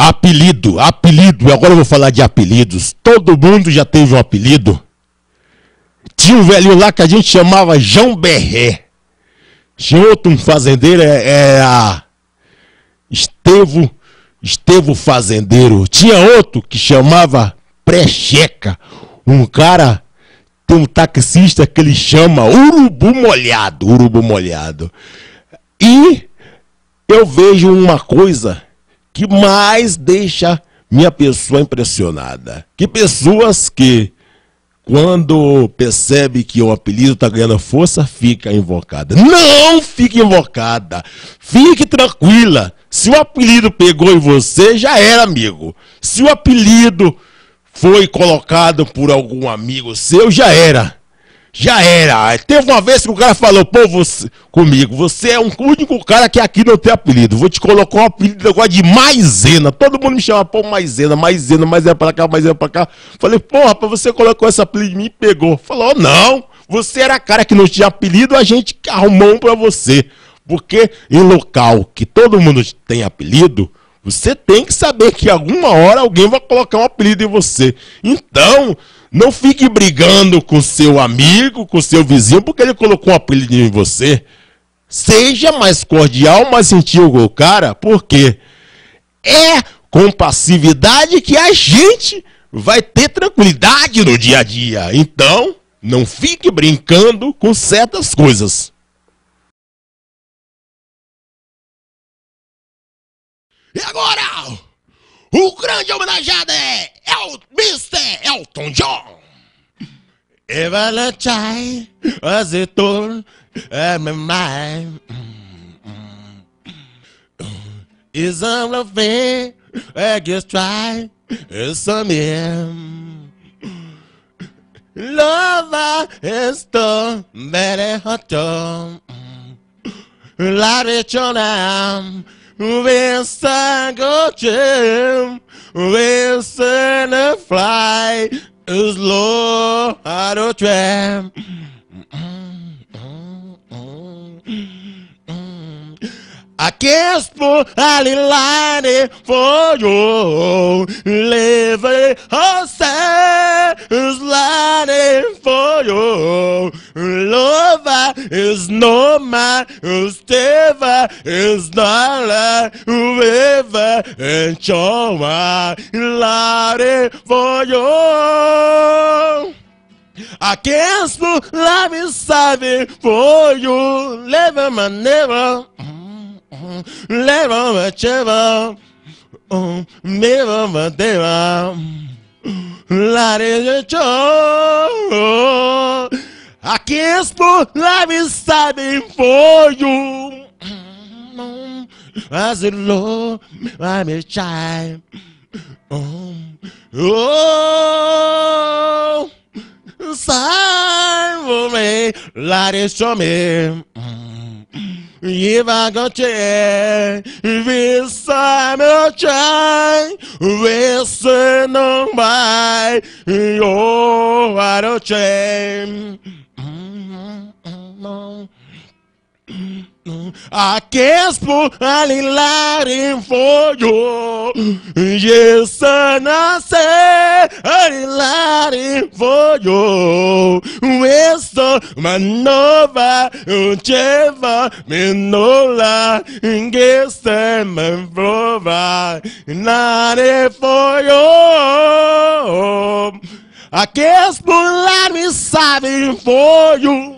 Apelido, apelido, agora eu vou falar de apelidos. Todo mundo já teve um apelido. Tinha um velho lá que a gente chamava João Berré. Tinha outro um fazendeiro, era é, é Estevo, Estevo Fazendeiro. Tinha outro que chamava Precheca. Um cara, tem um taxista que ele chama Urubu Molhado, Urubu Molhado. E eu vejo uma coisa que mais deixa minha pessoa impressionada. Que pessoas que, quando percebe que o apelido está ganhando força, fica invocada. Não fique invocada. Fique tranquila. Se o apelido pegou em você, já era, amigo. Se o apelido foi colocado por algum amigo seu, já era já era. Teve uma vez que o cara falou, pô, você, comigo, você é o único cara que aqui não tem apelido. Vou te colocar um apelido agora de maisena. Todo mundo me chama, pô, maisena, maisena, maisena pra cá, maisena pra cá. Falei, porra rapaz, você colocou esse apelido em mim e pegou. Falou, oh, não, você era cara que não tinha apelido, a gente arrumou um pra você. Porque em local que todo mundo tem apelido, você tem que saber que alguma hora alguém vai colocar um apelido em você. Então, não fique brigando com seu amigo, com seu vizinho, porque ele colocou um apelido em você. Seja mais cordial, mais gentil com o cara, porque é com passividade que a gente vai ter tranquilidade no dia a dia. Então, não fique brincando com certas coisas. E agora, o grande homenageado é, é non, ton genre. Évelecsej, azitól elmemáj. Izomra fél, egész tráj, összemém. Lová, ezt a belehatom. Lárítson ám, visszagocsém. Wilson a fly is low I don't tram. I can't spoil any line for you. Living outside is lining for you. Love is no man, is never, is not like river. enchoma lare voyo. you, lave sabe never leva maneva leva macheva leva maneva lare enchoma Aquesto lave for you. I said, Lord, I'm a child. Um, oh, sign for me, light is for me. Mm. If I go to this time I'll try, listen on my, your oh, I don't mm -hmm. Aqui é espalha em fogo, Jesus nasce, alilar em fogo. Esta manobra cheva, menola, ingesta, manova, nare fogo. Aqui é espalha me sabe em fogo.